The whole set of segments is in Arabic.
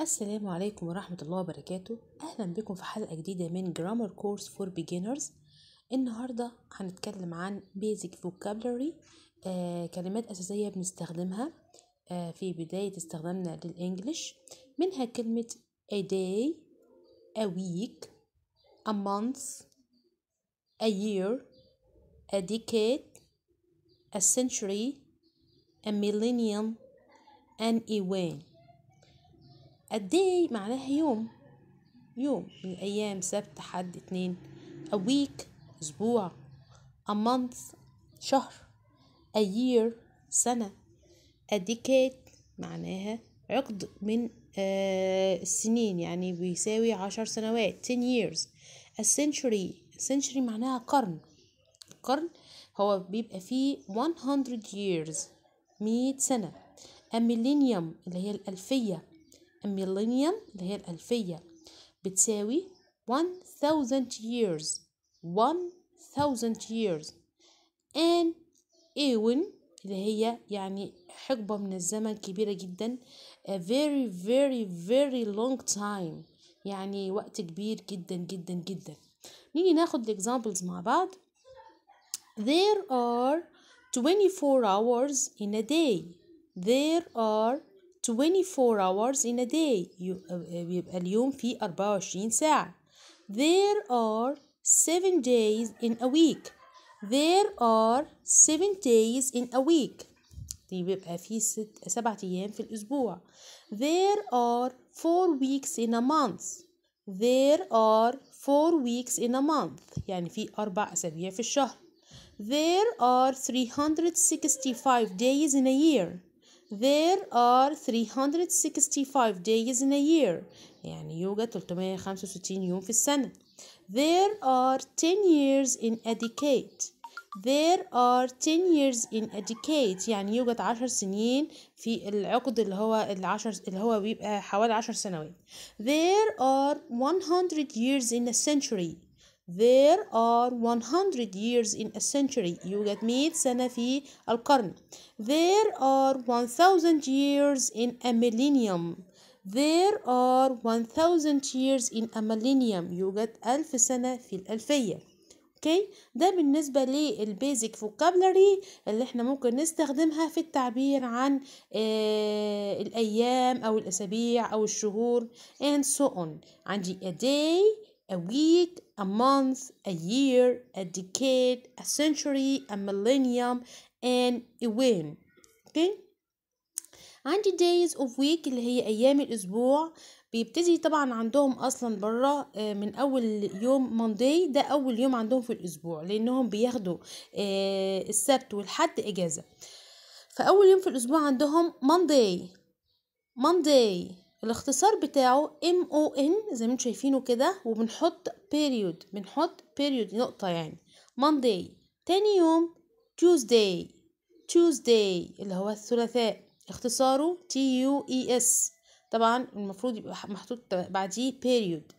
السلام عليكم ورحمة الله وبركاته أهلا بكم في حلقة جديدة من Grammar Course for Beginners النهاردة هنتكلم عن Basic Vocabulary آه كلمات أساسية بنستخدمها آه في بداية استخدامنا للإنجليش منها كلمة a day a week a month a year a decade a century a millennium an event قد ايه معناها يوم يوم من أيام سبت حد اتنين a week اسبوع a month شهر a year سنة a decade معناها عقد من آه السنين يعني بيساوي عشر سنوات ten years a century a century معناها قرن قرن هو بيبقى فيه 100 years 100 سنة a millennium اللي هي الألفية ميلينيوم اللي هي الألفية بتساوي 1000 years 1000 years and eon اللي هي يعني حقبة من الزمن كبيرة جدا a very very very long time يعني وقت كبير جدا جدا جدا نيجي ناخد examples مع بعض there are 24 hours in a day there are 24 hours in a day بيبقى uh, اليوم فيه 24 ساعة there are 7 days in a week there are 7 days in a week دي بيبقى فيه ست سبعة أيام في الأسبوع there are 4 weeks in a month there are 4 weeks in a month يعني في أربع أسابيع في الشهر there are 365 days in a year there are 365 days in a year يعني يوجد 365 يوم في السنة there are 10 years in a decade there are 10 years in a decade يعني يوجد 10 سنين في العقد اللي هو العشر اللي هو بيبقى حوالي 10 سنوات there are 100 years in a century there are 100 years in a century يوجد 100 سنة في القرن there are 1000 years in a millennium there are 1000 years in a millennium يوجد ألف سنة في الألفية اوكي ده بالنسبة للبيزك فوكابلري اللي احنا ممكن نستخدمها في التعبير عن اه الأيام أو الأسابيع أو الشهور and so on عندي a day a week, a month, a year, a decade, a century, a millennium and a when okay عندي days of week اللي هي أيام الأسبوع بيبتدي طبعا عندهم أصلا برا آه، من أول يوم Monday ده أول يوم عندهم في الأسبوع لأنهم بياخدوا آه، السبت والحد إجازة فأول يوم في الأسبوع عندهم Monday Monday الاختصار بتاعه ام او ان زي ما انتم شايفينه كده وبنحط بيريود بنحط بيريود نقطه يعني مانداي تاني يوم تيوزداي تيوزداي اللي هو الثلاثاء اختصاره تي يو اي اس طبعا المفروض يبقى محطوط بعديه بيريود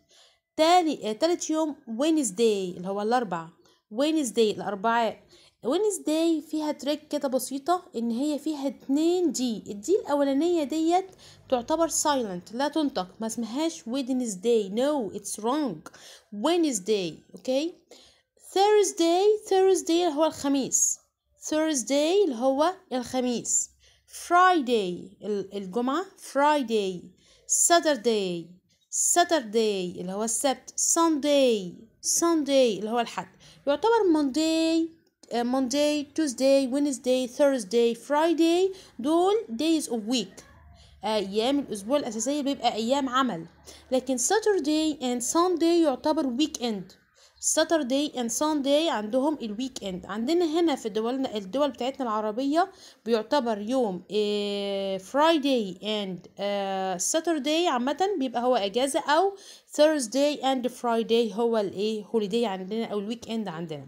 تالت يوم Wednesday اللي هو الاربعاء Wednesday الاربعاء وينزداي فيها تريك كده بسيطة ان هي فيها اتنين دي الدي الاولانية ديت تعتبر silent لا تنطق ما اسمهاش Wednesday نو اتس رونج Wednesday اوكي okay? Thursday Thursday اللي هو الخميس Thursday اللي هو الخميس Friday الجمعة Friday ساترداي ساترداي اللي هو السبت Sunday Sunday اللي هو الحد يعتبر مونداي آه، Monday Tuesday Wednesday Thursday Friday دول days of week أيام الأسبوع الأساسية بيبقى أيام عمل لكن Saturday and Sunday يعتبر weekend Saturday and Sunday عندهم الويكند عندنا هنا في دولنا الدول بتاعتنا العربية بيعتبر يوم آه، Friday and آه، Saturday عامة بيبقى هو اجازة او Thursday and Friday هو الايه هوليدي عندنا او الويك اند عندنا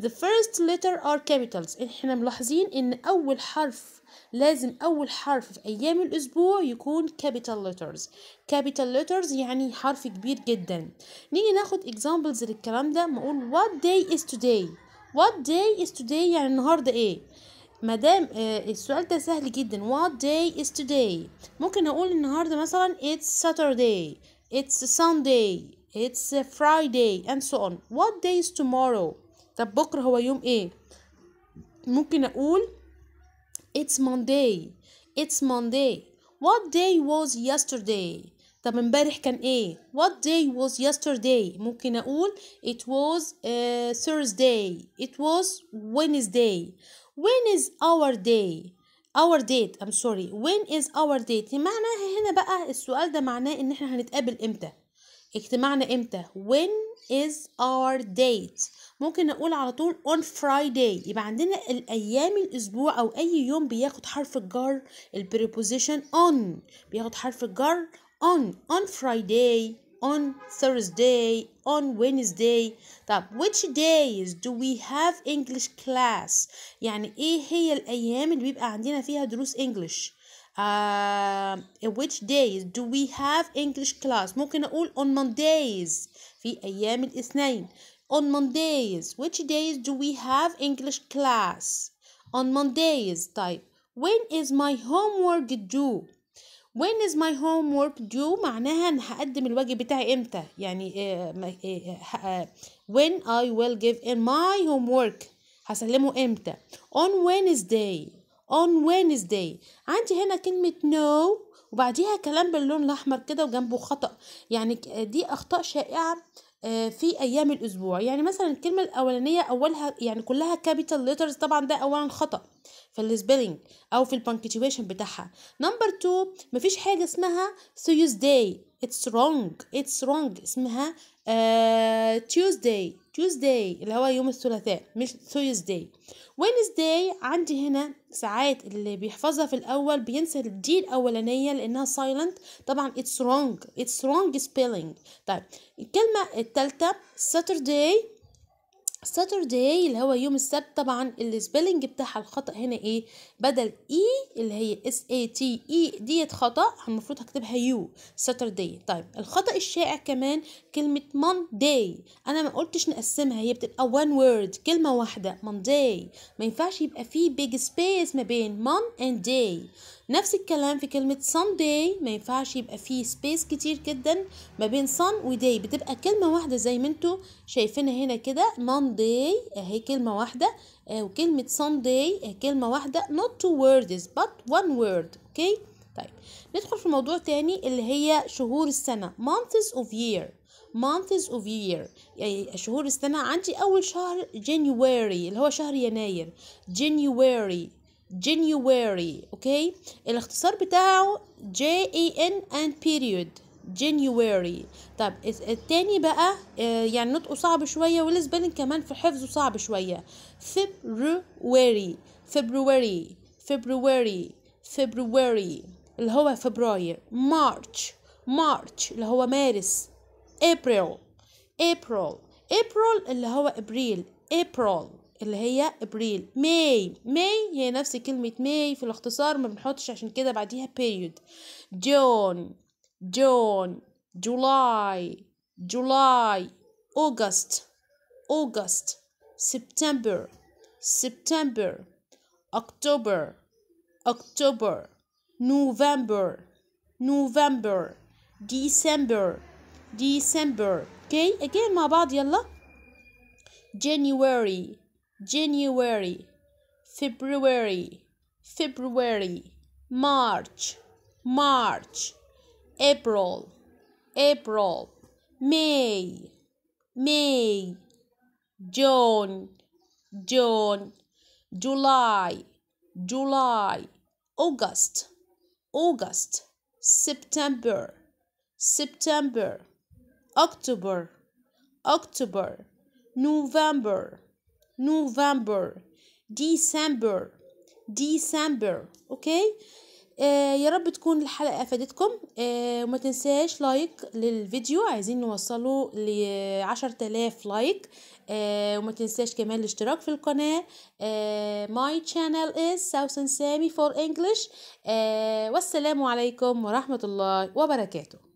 the first letter are capitals احنا ملاحظين ان اول حرف لازم اول حرف في ايام الاسبوع يكون capital letters capital letters يعني حرف كبير جدا نيجي ناخد examples للكلام ده نقول what day is today what day is today يعني النهارده ايه مادام آه السؤال ده سهل جدا what day is today ممكن اقول النهارده مثلا it's saturday It's Sunday. It's Friday and so on. What day is tomorrow? طب بكرة هو يوم إيه؟ ممكن أقول It's Monday. It's Monday. What day was yesterday? طب امبارح كان ايه what day was yesterday ممكن اقول it was uh, Thursday it was Wednesday when is our day our date I'm sorry when is our date معناها هنا بقى السؤال ده معناه ان احنا هنتقابل امتى اجتماعنا امتى when is our date ممكن نقول على طول on Friday يبقى عندنا الايام الاسبوع او اي يوم بياخد حرف الجر البريبوزيشن on بياخد حرف الجر on on Friday on Thursday, on Wednesday طب which days do we have English class يعني ايه هي الايام اللي بيبقى عندنا فيها دروس English uh, which days do we have English class ممكن أقول on Mondays في أيام الاثنين on Mondays which days do we have English class on Mondays Type when is my homework due when is my homework due معناها ان هقدم الواجب بتاعي امتى يعني آه، آه، آه، when I will give in my homework هسلمه امتى on Wednesday on Wednesday عندي هنا كلمة no وبعديها كلام باللون الأحمر كده وجنبه خطأ يعني دي أخطاء شائعة آه، في ايام الاسبوع يعني مثلا الكلمه الاولانيه اولها يعني كلها كابيتال ليترز طبعا ده اولا خطا في السبيلنج او في البانكتويشن بتاعها نمبر 2 مفيش حاجه اسمها ثيوزداي it's wrong it's wrong اسمها uh, Tuesday Tuesday اللي هو يوم الثلاثاء مش Thursday Wednesday عندي هنا ساعات اللي بيحفظها في الأول بينسى الدي الأولانية لأنها silent طبعا it's wrong it's wrong spelling طيب الكلمة التالتة Saturday ساترداي اللي هو يوم السبت طبعا السبيلنج بتاعها الخطا هنا ايه بدل اي e، اللي هي اس اي تي اي ديت خطا المفروض هكتبها يو ساترداي طيب الخطا الشائع كمان كلمه مانداي انا ما قلتش نقسمها هي بتبقى وان وورد كلمه واحده مانداي ما ينفعش يبقى فيه بيج سبيس ما بين مون اند داي نفس الكلام في كلمة Sunday ما ينفعش يبقى فيه سبيس كتير جدا ما بين sun و day بتبقى كلمة واحدة زي ما انتوا شايفينها هنا كده Monday اهي كلمة واحدة آه، وكلمة Sunday هي كلمة واحدة not two words but one word اوكي okay? طيب ندخل في موضوع تاني اللي هي شهور السنة months of year months of year يعني شهور السنة عندي أول شهر January اللي هو شهر يناير January January اوكي الاختصار بتاعه J A N and period January طب التاني بقى آه، يعني نطقه صعب شوية والسبيلنج كمان في حفظه صعب شوية February February February February اللي هو فبراير March March اللي هو مارس April April April اللي هو ابريل April اللي هي ابريل ماي ماي هي نفس كلمة ماي في الاختصار ما بنحطش عشان كده بعديها period جون جون جولاي جولاي أوغست أوغست سبتمبر سبتمبر أكتوبر أكتوبر نوفمبر نوفمبر ديسمبر ديسمبر اوكي اجين مع بعض يلا January January, February, February, March, March, April, April, May, May, June, June, July, July, August, August, September, September, October, October, November, نوفمبر ديسمبر ديسمبر اوكي آه يا رب تكون الحلقه افادتكم آه وما تنساش لايك للفيديو عايزين نوصله ل 10000 لايك آه وما تنساش كمان الاشتراك في القناه آه my channel is سامي فور for english آه والسلام عليكم ورحمه الله وبركاته